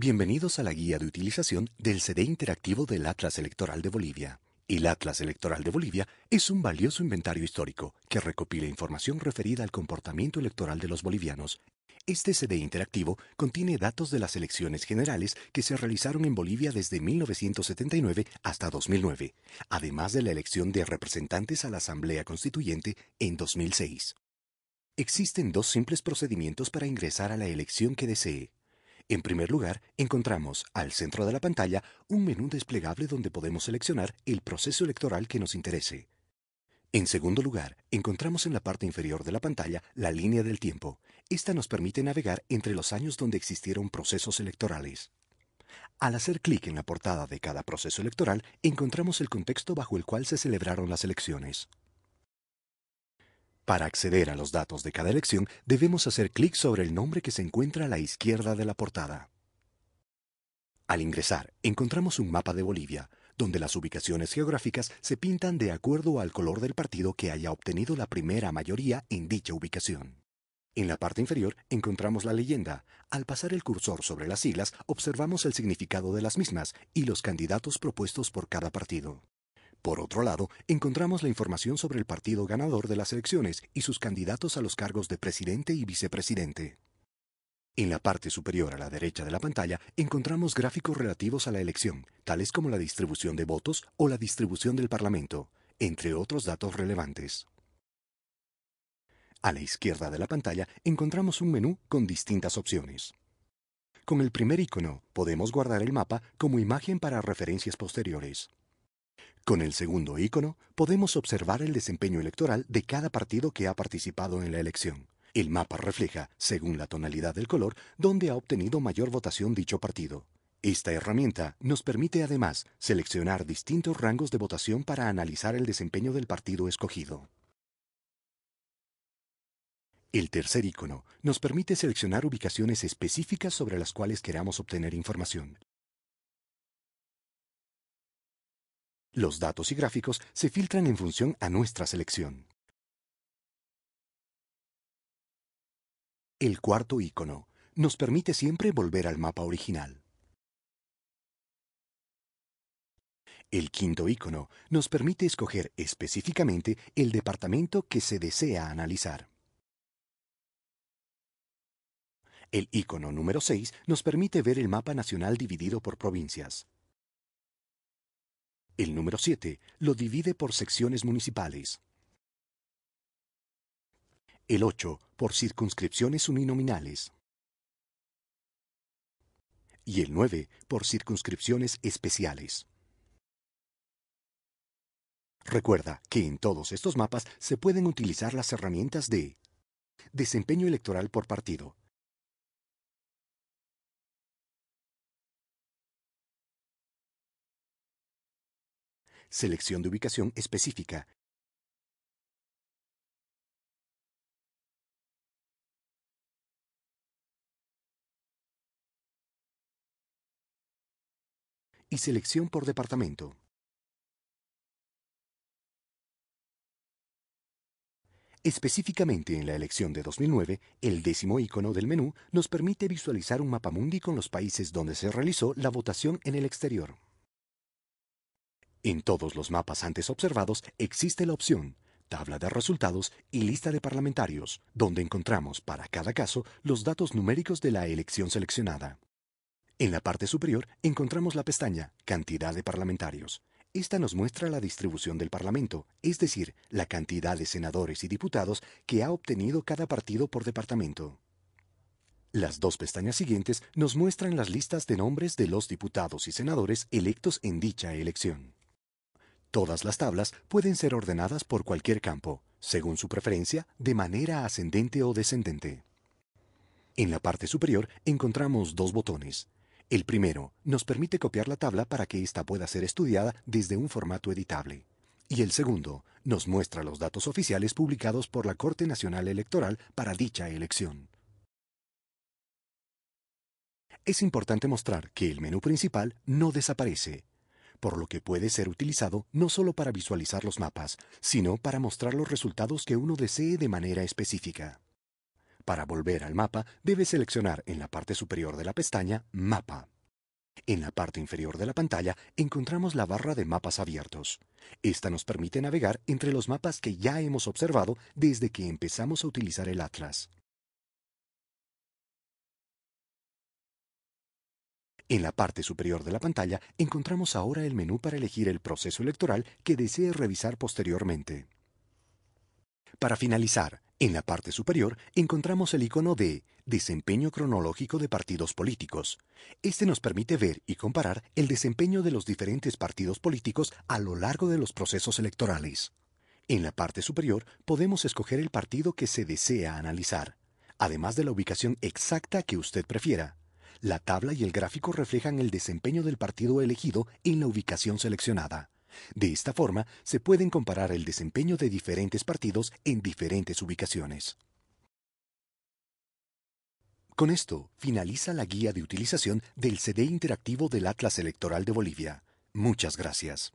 Bienvenidos a la guía de utilización del CD interactivo del Atlas Electoral de Bolivia. El Atlas Electoral de Bolivia es un valioso inventario histórico que recopila información referida al comportamiento electoral de los bolivianos. Este CD interactivo contiene datos de las elecciones generales que se realizaron en Bolivia desde 1979 hasta 2009, además de la elección de representantes a la Asamblea Constituyente en 2006. Existen dos simples procedimientos para ingresar a la elección que desee. En primer lugar, encontramos al centro de la pantalla un menú desplegable donde podemos seleccionar el proceso electoral que nos interese. En segundo lugar, encontramos en la parte inferior de la pantalla la línea del tiempo. Esta nos permite navegar entre los años donde existieron procesos electorales. Al hacer clic en la portada de cada proceso electoral, encontramos el contexto bajo el cual se celebraron las elecciones. Para acceder a los datos de cada elección, debemos hacer clic sobre el nombre que se encuentra a la izquierda de la portada. Al ingresar, encontramos un mapa de Bolivia, donde las ubicaciones geográficas se pintan de acuerdo al color del partido que haya obtenido la primera mayoría en dicha ubicación. En la parte inferior encontramos la leyenda. Al pasar el cursor sobre las siglas, observamos el significado de las mismas y los candidatos propuestos por cada partido. Por otro lado, encontramos la información sobre el partido ganador de las elecciones y sus candidatos a los cargos de presidente y vicepresidente. En la parte superior a la derecha de la pantalla encontramos gráficos relativos a la elección, tales como la distribución de votos o la distribución del Parlamento, entre otros datos relevantes. A la izquierda de la pantalla encontramos un menú con distintas opciones. Con el primer icono podemos guardar el mapa como imagen para referencias posteriores. Con el segundo icono podemos observar el desempeño electoral de cada partido que ha participado en la elección. El mapa refleja, según la tonalidad del color, dónde ha obtenido mayor votación dicho partido. Esta herramienta nos permite además seleccionar distintos rangos de votación para analizar el desempeño del partido escogido. El tercer icono nos permite seleccionar ubicaciones específicas sobre las cuales queramos obtener información. Los datos y gráficos se filtran en función a nuestra selección. El cuarto icono nos permite siempre volver al mapa original. El quinto icono nos permite escoger específicamente el departamento que se desea analizar. El icono número 6 nos permite ver el mapa nacional dividido por provincias. El número 7 lo divide por secciones municipales. El 8 por circunscripciones uninominales. Y el 9 por circunscripciones especiales. Recuerda que en todos estos mapas se pueden utilizar las herramientas de desempeño electoral por partido, Selección de ubicación específica. Y selección por departamento. Específicamente en la elección de 2009, el décimo icono del menú nos permite visualizar un mapa mundi con los países donde se realizó la votación en el exterior. En todos los mapas antes observados existe la opción tabla de resultados y lista de parlamentarios, donde encontramos para cada caso los datos numéricos de la elección seleccionada. En la parte superior encontramos la pestaña Cantidad de parlamentarios. Esta nos muestra la distribución del Parlamento, es decir, la cantidad de senadores y diputados que ha obtenido cada partido por departamento. Las dos pestañas siguientes nos muestran las listas de nombres de los diputados y senadores electos en dicha elección. Todas las tablas pueden ser ordenadas por cualquier campo, según su preferencia, de manera ascendente o descendente. En la parte superior encontramos dos botones. El primero nos permite copiar la tabla para que ésta pueda ser estudiada desde un formato editable. Y el segundo nos muestra los datos oficiales publicados por la Corte Nacional Electoral para dicha elección. Es importante mostrar que el menú principal no desaparece, por lo que puede ser utilizado no solo para visualizar los mapas, sino para mostrar los resultados que uno desee de manera específica. Para volver al mapa, debe seleccionar en la parte superior de la pestaña Mapa. En la parte inferior de la pantalla encontramos la barra de mapas abiertos. Esta nos permite navegar entre los mapas que ya hemos observado desde que empezamos a utilizar el atlas. En la parte superior de la pantalla encontramos ahora el menú para elegir el proceso electoral que desee revisar posteriormente. Para finalizar, en la parte superior encontramos el icono de Desempeño cronológico de partidos políticos. Este nos permite ver y comparar el desempeño de los diferentes partidos políticos a lo largo de los procesos electorales. En la parte superior podemos escoger el partido que se desea analizar, además de la ubicación exacta que usted prefiera. La tabla y el gráfico reflejan el desempeño del partido elegido en la ubicación seleccionada. De esta forma, se pueden comparar el desempeño de diferentes partidos en diferentes ubicaciones. Con esto, finaliza la guía de utilización del CD interactivo del Atlas Electoral de Bolivia. Muchas gracias.